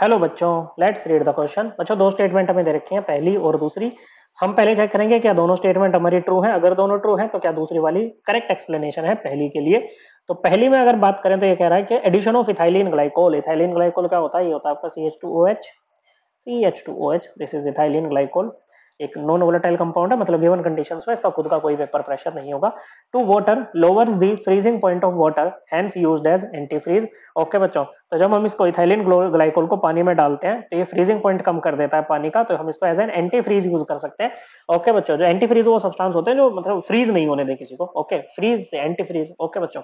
hello बच्चों let's read the question बच्चों दो स्टेटमेंट हमें दे रखे हैं पहली और दूसरी हम पहले चेक करेंगे क्या दोनों स्टेटमेंट हमारी ट्रू हैं अगर दोनों ट्रू हैं तो क्या दूसरी वाली करेक्ट एक्सप्लेनेशन है पहली के लिए तो पहली में अगर बात करें तो ये कह रहा है कि addition of ethylene glycol ethylene glycol क्या होता है ये होता है आपका C H two O H C H two O H this is ethylene glycol एक नॉन वोलेटाइल कंपाउंड है मतलब गिवन कंडीशंस में इसका खुद का कोई वेपर प्रेशर नहीं होगा to water lowers the freezing point of water hence use as anti freeze okay बच्चों तो जब हम इसको इथाइलिन ग्लाइकोल को पानी में डालते हैं तो ये फ्रीजिंग पॉइंट कम कर देता है पानी का तो हम इसको as an anti freeze use कर सकते हैं ओके बच्चों जो एंटी फ्रीज वो सब्सटेंस होते हैं जो मतलब फ्रीज नहीं होने दे किसी को ओके फ्रीज से एंटी फ्रीज ओके बच्चों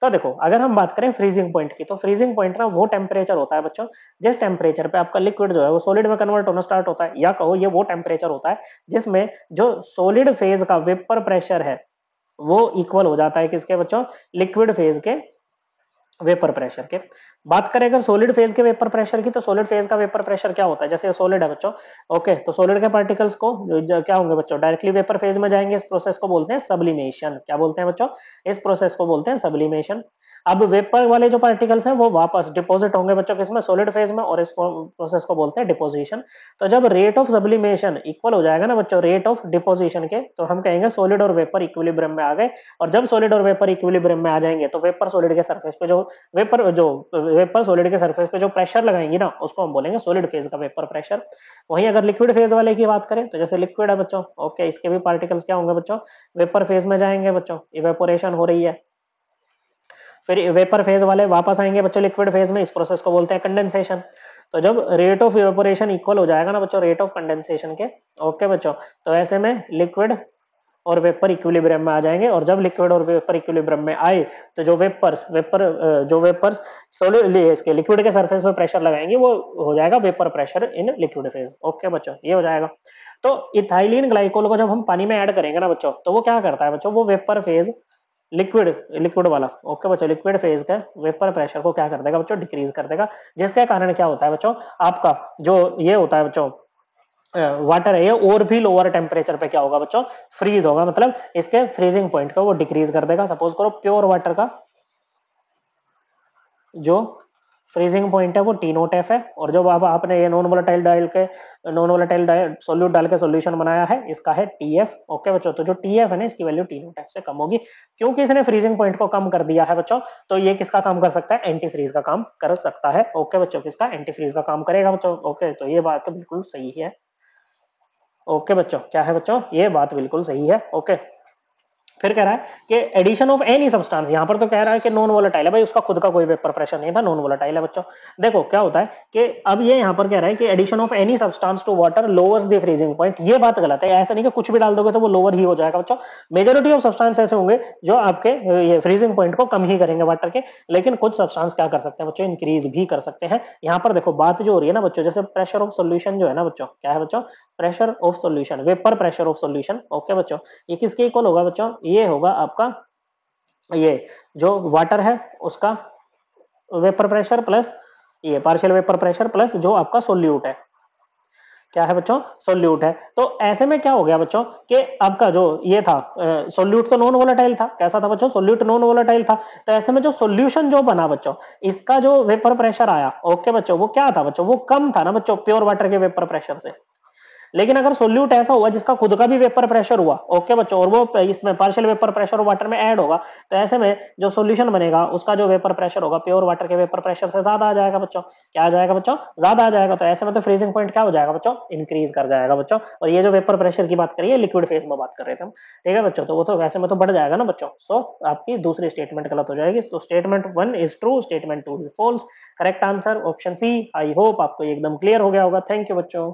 तो देखो अगर हम बात करें फ्रीजिंग पॉइंट की तो फ्रीजिंग पॉइंट ना वो टेम्परेचर होता है बच्चों जिस टेम्परेचर पे आपका लिक्विड जो है वो सॉलिड में कन्वर्ट होना स्टार्ट होता है या कहो ये वो टेम्परेचर होता है जिसमें जो सॉलिड फेज का वेपर प्रेशर है वो इक्वल हो जाता है किसके बच्चों लिक्विड फेज के वेपर प्रेशर के बात करें अगर सॉलिड फेज के वेपर प्रेशर की तो सॉलिड फेज का वेपर प्रेशर क्या होता है जैसे सॉलिड है बच्चों ओके तो सॉलिड के पार्टिकल्स को क्या होंगे बच्चों डायरेक्टली वेपर फेज में जाएंगे इस प्रोसेस को बोलते हैं सब्लिमेशन क्या बोलते हैं बच्चों इस प्रोसेस को बोलते हैं सब्लिमेशन अब वेपर वाले जो पार्टिकल्स हैं वो वापस डिपॉजिट होंगे बच्चों किसमें सॉलिड फेज में और इस प्रोसेस को बोलते हैं डिपोजिशन तो जब रेट ऑफ सब्लिमेशन इक्वल हो जाएगा ना बच्चों रेट ऑफ डिपोजिशन के तो हम कहेंगे सॉलिड और वेपर इक्विलिब्रियम में आ गए और जब सॉलिड और वेपर इक्विलिब्रियम में आ जाएंगे तो वेपर सॉलिड के सर्फेस पे जो वेपर जो वेपर सॉलिड के सर्फेस पे जो प्रेशर लगाएंगे ना उसको हम बोलेंगे सॉलिड फेज का वेपर प्रेशर वहीं अगर लिक्विड फेज वाले की बात करें तो जैसे लिक्विड है बच्चों ओके इसके भी पार्टिकल्स क्या होंगे बच्चों वेपर फेज में जाएंगे बच्चों इवेपोरेशन हो रही है फिर वेपर फेज वाले वापस आएंगे बच्चों लिक्विड फेज में इस प्रोसेस को बोलते हैं कंडेंसेशन तो जब रेट ऑफ इवेपोरेशन इक्वल हो जाएगा ना बच्चों रेट ऑफ कंडेंसेशन के ओके बच्चों तो ऐसे में लिक्विड और वेपर इक्विलिब्रियम में आ जाएंगे और जब लिक्विड और वेपर इक्विलिब्रियम में आए तो जो वेपर्स वेपर जो वेपर्स इसके लिक्विड के सरफेस पर प्रेशर लगाएंगे वो हो जाएगा vapour pressure in liquid phase okay बच्चों ये हो जाएगा तो इथाइलिन ग्लाइकोल को जब हम पानी में ऐड करेंगे ना बच्चों तो वो क्या करता है बच्चों वो वेपर फेज लिक्विड लिक्विड वाला ओके बच्चों लिक्विड फेज का वेपर प्रेशर को क्या कर देगा बच्चों डिक्रीज कर देगा जिसके कारण क्या होता है बच्चों आपका जो ये होता है बच्चों वाटर है ये और भी लोअर टेम्परेचर पे क्या होगा बच्चों फ्रीज होगा मतलब इसके फ्रीजिंग पॉइंट का वो डिक्रीज कर देगा सपोज करो प्योर वाटर का जो फ्रीजिंग पॉइंट है वो टी नोट एफ है और जो अब आपने ये नॉन वोलेटाइल डाल के नॉन वोलाटाइल सोल्यूट डाल के सोल्यूशन बनाया है इसका है टी एफ ओके बच्चों तो जो टी एफ है ना इसकी वैल्यू टी नोट एफ से कम होगी क्योंकि इसने फ्रीजिंग पॉइंट को कम कर दिया है बच्चों तो ये किसका काम कर सकता है एंटी फ्रीज का काम कर सकता है ओके बच्चों किसका एंटी फ्रीज का काम करेगा बच्चों ओके तो ये बात तो बिल्कुल सही है ओके बच्चों क्या है बच्चों ये बात बिल्कुल सही है ओके फिर कह रहा है कि एडिशन ऑफ एनी सब्सटेंस यहाँ पर तो कह रहा है कि नॉन वोलेटाइल है भाई उसका खुद का कोई वेपर प्रेशर नहीं था नॉन वोलेटाइल है बच्चों देखो क्या होता है कि अब ये यहाँ पर कह रहा है कि addition of any substance to water lowers the freezing point ये बात गलत है ऐसा नहीं कि कुछ भी डाल दोगे तो वो लोअर ही हो जाएगा बच्चों मेजोरिटी ऑफ सब्सटेंस ऐसे होंगे जो आपके ये फ्रीजिंग पॉइंट को कम ही करेंगे वाटर के लेकिन कुछ सब्सटेंस क्या कर सकते हैं बच्चों इंक्रीज भी कर सकते हैं यहाँ पर देखो बात जो हो रही है ना बच्चों जैसे प्रेशर ऑफ सोल्यूशन जो है ना बच्चों क्या है बच्चों pressure of solution vapour pressure of solution okay बच्चों ये किसके इक्वल होगा बच्चों ये होगा आपका ये जो वाटर है उसका वेपर प्रेशर प्लस ये पार्शियल वेपर प्रेशर प्लस जो आपका सोल्यूट है क्या है बच्चों सोल्यूट है तो ऐसे में क्या हो गया बच्चों कि आपका जो ये था सोल्यूट तो नॉन वोलाटाइल था कैसा था बच्चों सोल्यूट नॉन वोलाटाइल था तो ऐसे में जो सोल्यूशन जो बना बच्चों इसका जो वेपर प्रेशर आया ओके बच्चों वो क्या था बच्चों वो कम था ना बच्चों प्योर वाटर के वेपर प्रेशर से लेकिन अगर सोल्यूट ऐसा हुआ जिसका खुद का भी वेपर प्रेशर हुआ ओके बच्चों और वो इसमें पार्शियल वेपर प्रेशर वाटर में ऐड होगा तो ऐसे में जो सोल्यूशन बनेगा उसका जो वेपर प्रेशर होगा प्योर वाटर के वेपर प्रेशर से ज्यादा आ जाएगा बच्चों क्या आ जाएगा बच्चों ज्यादा आ जाएगा तो ऐसे में तो फ्रीजिंग पॉइंट क्या हो जाएगा बच्चों इंक्रीज कर जाएगा बच्चों और ये जो वेपर प्रेशर की बात करिए लिक्विड फेज में बात कर रहे थे हम ठीक है बच्चों तो वो तो वैसे में तो बढ़ जाएगा ना बच्चों सो आपकी दूसरी स्टेटमेंट गलत हो जाएगी तो statement one is true statement two is false correct answer option C I hope आपको एकदम क्लियर हो गया होगा थैंक यू बच्चों